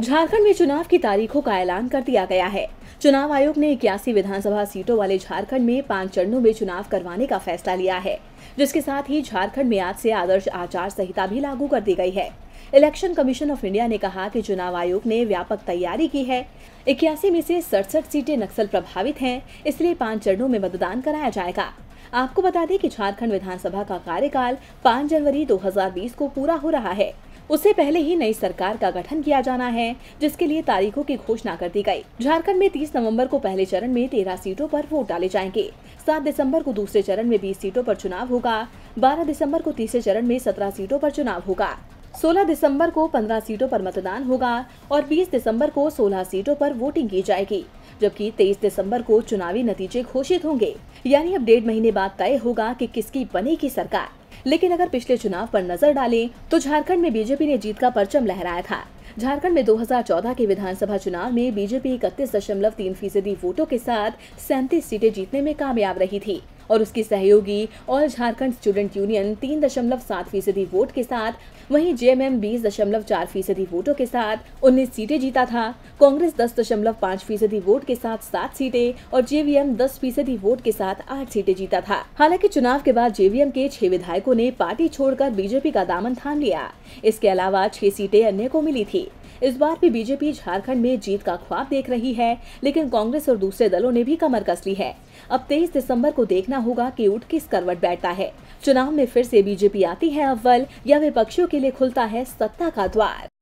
झारखंड में चुनाव की तारीखों का ऐलान कर दिया गया है चुनाव आयोग ने इक्यासी विधानसभा सीटों वाले झारखंड में पांच चरणों में चुनाव करवाने का फैसला लिया है जिसके साथ ही झारखंड में आज से आदर्श आचार संहिता भी लागू कर दी गई है इलेक्शन कमीशन ऑफ इंडिया ने कहा कि चुनाव आयोग ने व्यापक तैयारी की है इक्यासी में से सड़सठ सीटें नक्सल प्रभावित हैं इसलिए पांच चरणों में मतदान कराया जाएगा आपको बता दें कि झारखंड विधानसभा का कार्यकाल 5 जनवरी 2020 को पूरा हो रहा है उससे पहले ही नई सरकार का गठन किया जाना है जिसके लिए तारीखों की घोषणा कर दी गई झारखंड में 30 नवंबर को पहले चरण में 13 सीटों पर वोट डाले जाएंगे 7 दिसंबर को दूसरे चरण में 20 सीटों पर चुनाव होगा 12 दिसंबर को तीसरे चरण में 17 सीटों पर चुनाव होगा 16 दिसंबर को 15 सीटों पर मतदान होगा और 20 दिसंबर को 16 सीटों पर वोटिंग की जाएगी जबकि 23 दिसंबर को चुनावी नतीजे घोषित होंगे यानी अब डेढ़ महीने बाद तय होगा कि किसकी बनेगी सरकार लेकिन अगर पिछले चुनाव पर नजर डालें तो झारखंड में बीजेपी ने जीत का परचम लहराया था झारखंड में 2014 के विधानसभा चुनाव में बीजेपी इकतीस दशमलव तीन फीसदी वोटों के साथ सैंतीस सीटें जीतने में कामयाब रही थी और उसकी सहयोगी ऑल झारखंड स्टूडेंट यूनियन तीन दशमलव सात फीसदी वोट के साथ वहीं जेएमएम बीस दशमलव चार फीसदी वोटों के साथ उन्नीस सीटें जीता था कांग्रेस दस दशमलव पाँच फीसदी वोट के साथ सात सीटें और जेवीएम दस फीसदी वोट के साथ आठ सीटें जीता था हालांकि चुनाव के बाद जेवीएम के छह विधायकों ने पार्टी छोड़कर बीजेपी का दामन थाम लिया इसके अलावा छह सीटें अन्य को मिली थी इस बार भी बीजेपी झारखंड में जीत का ख्वाब देख रही है लेकिन कांग्रेस और दूसरे दलों ने भी कमर कस ली है अब तेईस दिसंबर को देखना होगा कि उठ किस करवट बैठता है चुनाव में फिर से बीजेपी आती है अव्वल या विपक्षियों के लिए खुलता है सत्ता का द्वार